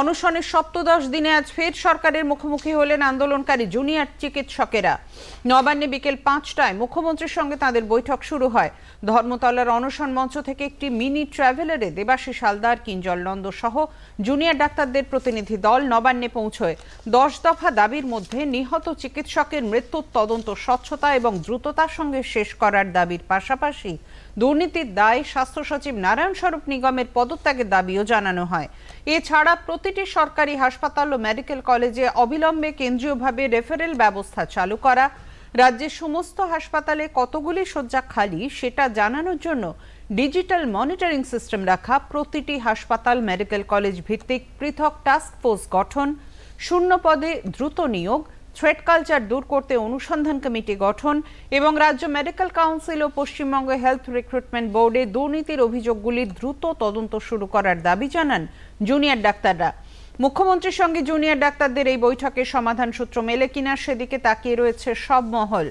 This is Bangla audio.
অনশনের সপ্তদশ দিনে আজ ফের সরকারের মুখোমুখি হলেন আন্দোলনকারী জুনিয়র চিকিৎসকেরা নবান্নে বিকেল পাঁচটায় মুখ্যমন্ত্রীর সঙ্গে তাদের বৈঠক শুরু হয় ধর্মতলার অনশন মঞ্চ থেকে একটি মিনি ট্রাভেলারে দেবাশিস হালদার কিঞ্জল নন্দ সহ জুনিয়র ডাক্তারদের প্রতিনিধি দল নবান্নে পৌঁছয় দশ দফা দাবির মধ্যে নিহত চিকিৎসকের মৃত্যুর তদন্ত স্বচ্ছতা এবং দ্রুততার সঙ্গে শেষ করার দাবির পাশাপাশি দুর্নীতির দায় স্বাস্থ্য সচিব নারায়ণ স্বরূপ নিগমের পদত্যাগের দাবিও জানানো হয় এছাড়া প্রতিটি সরকারি হাসপাতাল ও মেডিকেল কলেজে অবিলম্বে কেন্দ্রীয়ভাবে রেফারেল ব্যবস্থা চালু করা রাজ্যের সমস্ত হাসপাতালে কতগুলি শয্যা খালি সেটা জানানোর জন্য ডিজিটাল মনিটরিং সিস্টেম রাখা প্রতিটি হাসপাতাল মেডিকেল কলেজ ভিত্তিক পৃথক টাস্ক ফোর্স গঠন শূন্য পদে দ্রুত নিয়োগ থ্রেড কালচার দূর করতে অনুসন্ধান কমিটি গঠন এবং রাজ্য মেডিকেল কাউন্সিল ও পশ্চিমবঙ্গ হেলথ রিক্রুটমেন্ট বোর্ডে দুর্নীতির অভিযোগগুলি দ্রুত তদন্ত শুরু করার দাবি জানান জুনিয়র ডাক্তাররা মুখ্যমন্ত্রীর সঙ্গে জুনিয়র ডাক্তারদের এই বৈঠকে সমাধান সূত্র মেলে কিনা সেদিকে তাকিয়ে রয়েছে সব মহল